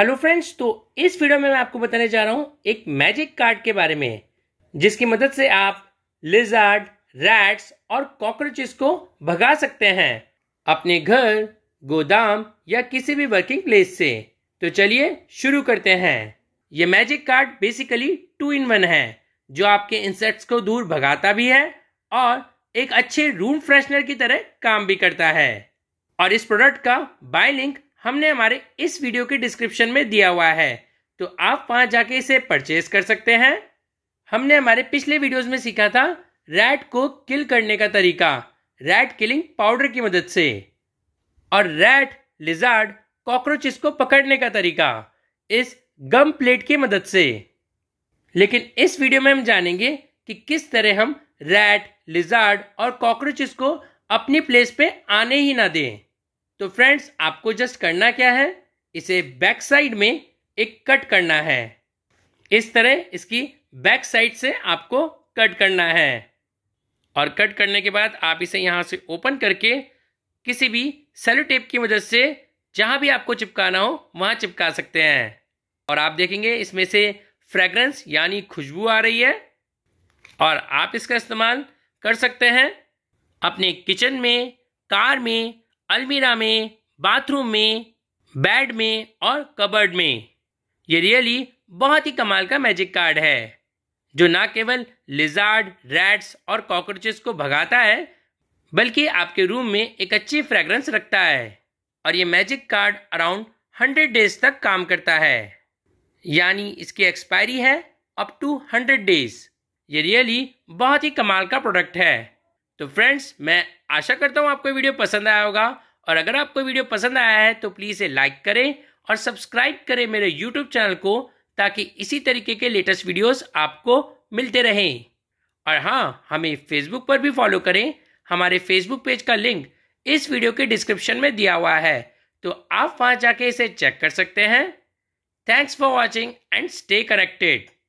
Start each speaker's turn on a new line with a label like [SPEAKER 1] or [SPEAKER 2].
[SPEAKER 1] hello friends तो इस video में मैं आपको बताने जा रहा हूँ एक मैजिक कार्ड के बारे में जिसकी मदद से आप लिजार्ड रैट्स और कॉकरोचेस को भगा सकते हैं अपने घर गोदाम या किसी भी वर्किंग प्लेस से तो चलिए शुरू करते हैं ये magic card basically two in one है जो आपके इंसेक्ट्स को दूर भगाता भी है और एक अच्छे रूम फ्रेशनर की तरह काम भी करता है और इस प्रोडक्ट का बाय लिंक हमने हमारे इस वीडियो के डिस्क्रिप्शन में दिया हुआ है तो आप वहां जाके इसे परचेज कर सकते हैं हमने हमारे पिछले वीडियोस में सीखा था रैट को किल करने का तरीका रैट किलिंग पाउडर की मदद से और रैट लिजार्ड कॉकरोचेस को पकड़ने का तरीका इस गम प्लेट की मदद से लेकिन इस वीडियो में हम जानेंगे कि किस तरह हम रैट लिजार्ड और कॉकरोचेस को अपनी प्लेस पे आने ही ना दें तो फ्रेंड्स आपको जस्ट करना क्या है इसे बैक साइड में एक कट करना है इस तरह इसकी बैक साइड से आपको कट करना है और कट करने के बाद आप इसे यहां से ओपन करके किसी भी सेलो टेप की मदद से जहां भी आपको चिपकाना हो वहां चिपका सकते हैं और आप देखेंगे इसमें से फ्रेग्रेंस यानी खुशबू आ रही है और आप इसका इस्तेमाल कर सकते हैं अपने किचन में कार में अलमीरा में बाथरूम में बेड में और कबर्ड में ये रियली बहुत ही कमाल का मैजिक कार्ड है जो ना केवल लिजार्ड रैट्स और कॉकरोचेस को भगाता है बल्कि आपके रूम में एक अच्छी फ्रेगरेंस रखता है और ये magic card around hundred days तक काम करता है यानी इसकी एक्सपायरी है अप टू हंड्रेड डेज ये रियली बहुत ही कमाल का प्रोडक्ट है तो फ्रेंड्स मैं आशा करता हूँ आपको वीडियो पसंद आया होगा और अगर आपको वीडियो पसंद आया है तो प्लीज़ इसे लाइक करें और सब्सक्राइब करें मेरे यूट्यूब चैनल को ताकि इसी तरीके के लेटेस्ट वीडियोस आपको मिलते रहें और हाँ हमें फेसबुक पर भी फॉलो करें हमारे फेसबुक पेज का लिंक इस वीडियो के डिस्क्रिप्शन में दिया हुआ है तो आप वहाँ जाके इसे चेक कर सकते हैं thanks for watching and stay connected